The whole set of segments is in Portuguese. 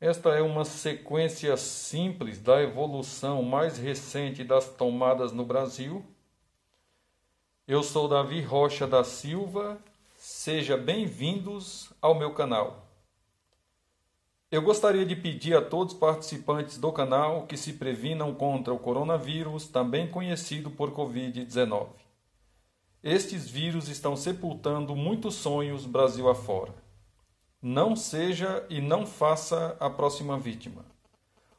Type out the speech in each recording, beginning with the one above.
Esta é uma sequência simples da evolução mais recente das tomadas no Brasil. Eu sou Davi Rocha da Silva, seja bem-vindos ao meu canal. Eu gostaria de pedir a todos os participantes do canal que se previnam contra o coronavírus, também conhecido por Covid-19. Estes vírus estão sepultando muitos sonhos Brasil afora. Não seja e não faça a próxima vítima.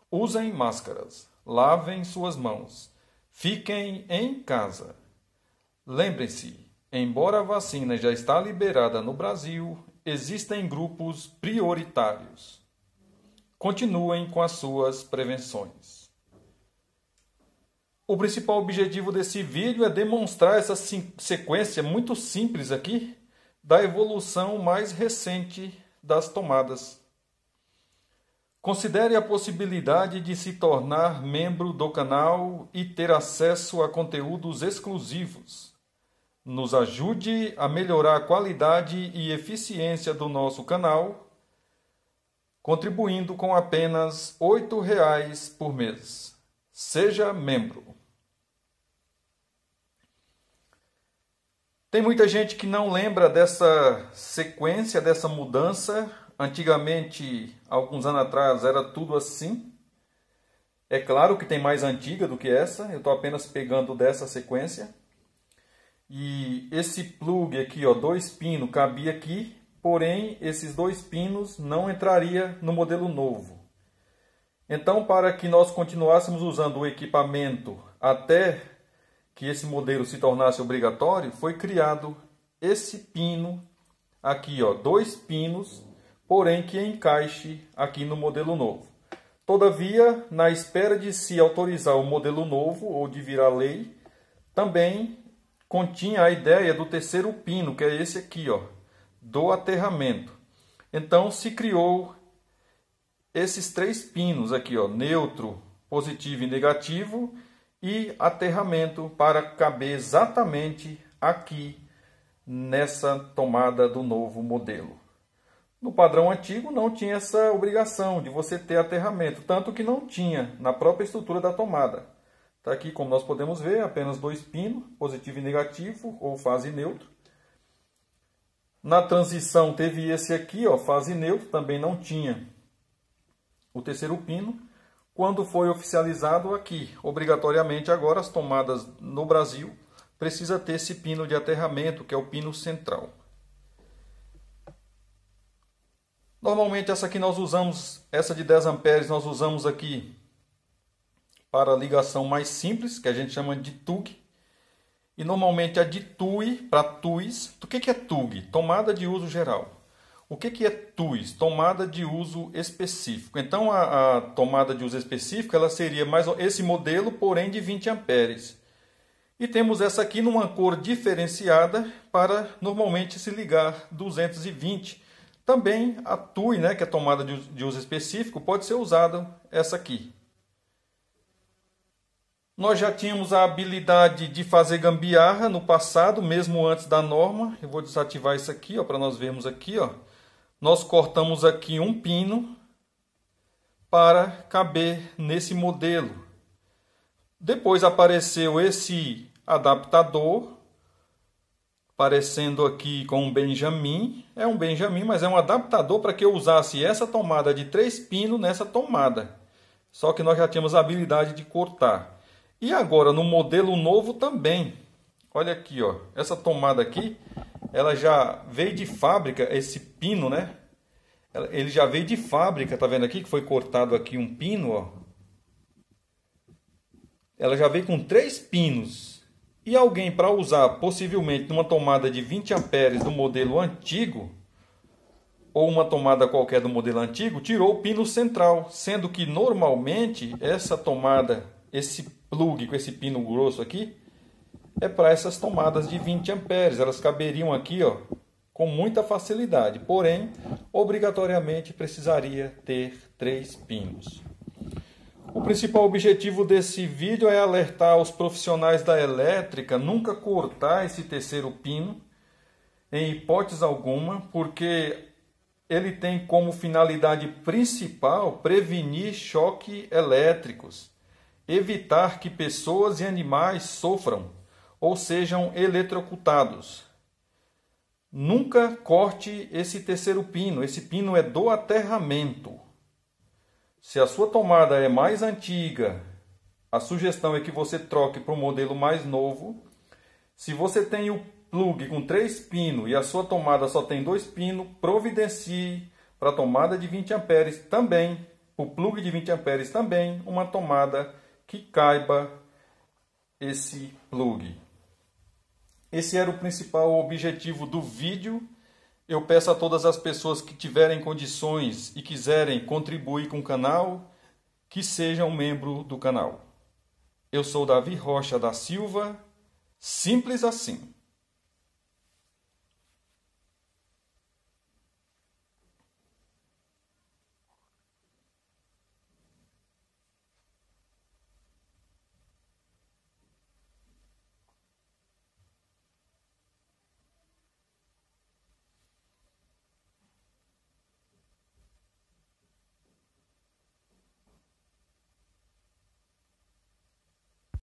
Usem máscaras, lavem suas mãos, fiquem em casa. Lembrem-se, embora a vacina já está liberada no Brasil, existem grupos prioritários. Continuem com as suas prevenções. O principal objetivo desse vídeo é demonstrar essa sequência muito simples aqui da evolução mais recente das tomadas. Considere a possibilidade de se tornar membro do canal e ter acesso a conteúdos exclusivos. Nos ajude a melhorar a qualidade e eficiência do nosso canal, contribuindo com apenas R$ 8,00 por mês. Seja membro. Tem muita gente que não lembra dessa sequência, dessa mudança. Antigamente, alguns anos atrás, era tudo assim. É claro que tem mais antiga do que essa, eu estou apenas pegando dessa sequência. E esse plug aqui, ó, dois pinos, cabia aqui, porém esses dois pinos não entraria no modelo novo. Então, para que nós continuássemos usando o equipamento até que esse modelo se tornasse obrigatório, foi criado esse pino aqui, ó, dois pinos, porém que encaixe aqui no modelo novo. Todavia, na espera de se autorizar o modelo novo ou de virar lei, também continha a ideia do terceiro pino, que é esse aqui, ó, do aterramento. Então se criou esses três pinos aqui, ó, neutro, positivo e negativo, e aterramento para caber exatamente aqui nessa tomada do novo modelo. No padrão antigo não tinha essa obrigação de você ter aterramento, tanto que não tinha na própria estrutura da tomada. Está aqui, como nós podemos ver, apenas dois pinos, positivo e negativo, ou fase neutro. Na transição teve esse aqui, ó, fase neutro, também não tinha o terceiro pino quando foi oficializado aqui, obrigatoriamente agora as tomadas no Brasil precisa ter esse pino de aterramento, que é o pino central. Normalmente essa aqui nós usamos, essa de 10 amperes nós usamos aqui para ligação mais simples, que a gente chama de TUG. E normalmente a de TUI para TUIs. O que é TUG? Tomada de uso geral. O que, que é TUS? Tomada de uso específico. Então, a, a, tomada de uso específico ela seria mais esse modelo, porém de 20 amperes. E temos essa aqui numa cor diferenciada para normalmente se ligar 220. Também a TUI, né, que é a tomada de, uso específico, pode ser usada essa aqui. Nós já tínhamos a habilidade de fazer gambiarra no passado, mesmo antes da norma. Eu vou desativar isso aqui, ó, para nós vermos aqui, ó nós cortamos aqui um pino para caber nesse modelo. Depois apareceu esse adaptador, parecendo aqui com um Benjamin. É um Benjamin, mas é um adaptador para que eu usasse essa tomada de três pinos nessa tomada. Só que nós já tínhamos a habilidade de cortar. E agora no modelo novo também. Olha aqui, ó, essa tomada aqui ela já veio de fábrica, esse pino, né? Ele já veio de fábrica, tá vendo aqui que foi cortado aqui um pino, ó. Ela já veio com três pinos. E alguém para usar possivelmente numa tomada de 20 amperes do modelo antigo ou uma tomada qualquer do modelo antigo tirou o pino central, sendo que normalmente essa tomada, esse plug com esse pino grosso aqui, é para essas tomadas de 20 amperes. Elas caberiam aqui ó, com muita facilidade, porém, obrigatoriamente precisaria ter três pinos. O principal objetivo desse vídeo é alertar os profissionais da elétrica nunca cortar esse terceiro pino, em hipótese alguma, porque ele tem como finalidade principal prevenir choques elétricos, evitar que pessoas e animais sofram ou sejam eletrocutados. Nunca corte esse terceiro pino, esse pino é do aterramento. Se a sua tomada é mais antiga, a sugestão é que você troque para um modelo mais novo. Se você tem o plug com três pinos e a sua tomada só tem dois pinos, providencie para a tomada de 20 amperes também, o plug de 20 amperes também, uma tomada que caiba esse plug. Esse era o principal objetivo do vídeo. Eu peço a todas as pessoas que tiverem condições e quiserem contribuir com o canal, que sejam membro do canal. Eu sou Davi Rocha da Silva, simples assim.